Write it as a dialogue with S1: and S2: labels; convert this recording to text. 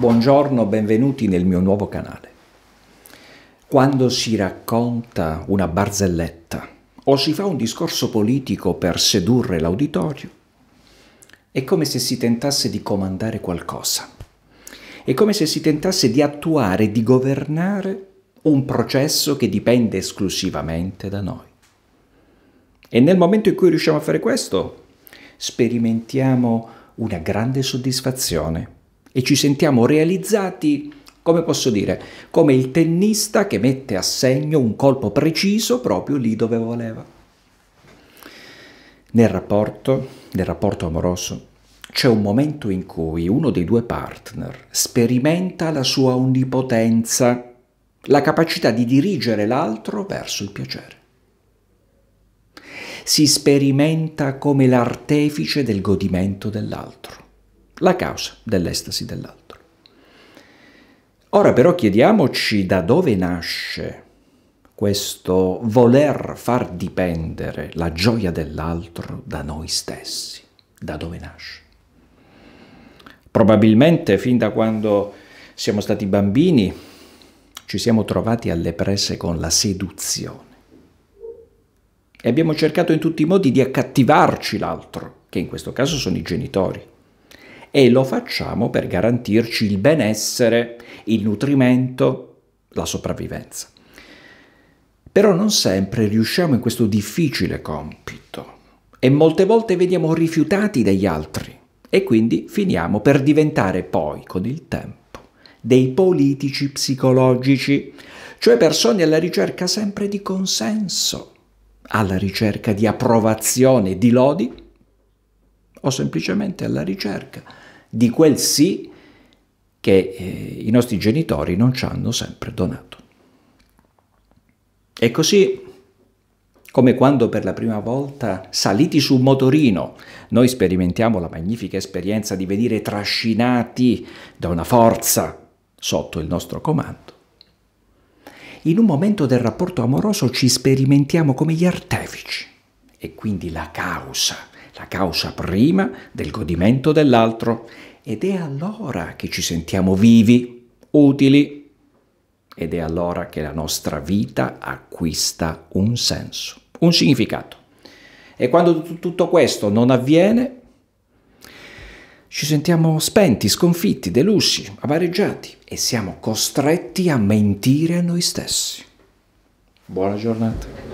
S1: Buongiorno, benvenuti nel mio nuovo canale. Quando si racconta una barzelletta o si fa un discorso politico per sedurre l'auditorio, è come se si tentasse di comandare qualcosa. È come se si tentasse di attuare, di governare un processo che dipende esclusivamente da noi. E nel momento in cui riusciamo a fare questo, sperimentiamo una grande soddisfazione e ci sentiamo realizzati, come posso dire, come il tennista che mette a segno un colpo preciso proprio lì dove voleva. Nel rapporto, nel rapporto amoroso, c'è un momento in cui uno dei due partner sperimenta la sua onnipotenza, la capacità di dirigere l'altro verso il piacere. Si sperimenta come l'artefice del godimento dell'altro la causa dell'estasi dell'altro. Ora però chiediamoci da dove nasce questo voler far dipendere la gioia dell'altro da noi stessi, da dove nasce. Probabilmente fin da quando siamo stati bambini ci siamo trovati alle prese con la seduzione e abbiamo cercato in tutti i modi di accattivarci l'altro, che in questo caso sono i genitori e lo facciamo per garantirci il benessere, il nutrimento, la sopravvivenza. Però non sempre riusciamo in questo difficile compito e molte volte veniamo rifiutati dagli altri e quindi finiamo per diventare poi con il tempo dei politici psicologici, cioè persone alla ricerca sempre di consenso, alla ricerca di approvazione, di lodi o semplicemente alla ricerca di quel sì che eh, i nostri genitori non ci hanno sempre donato. E così come quando per la prima volta saliti su un motorino, noi sperimentiamo la magnifica esperienza di venire trascinati da una forza sotto il nostro comando. In un momento del rapporto amoroso ci sperimentiamo come gli artefici e quindi la causa la causa prima del godimento dell'altro ed è allora che ci sentiamo vivi, utili ed è allora che la nostra vita acquista un senso, un significato. E quando tutto questo non avviene, ci sentiamo spenti, sconfitti, delusi, avareggiati e siamo costretti a mentire a noi stessi. Buona giornata.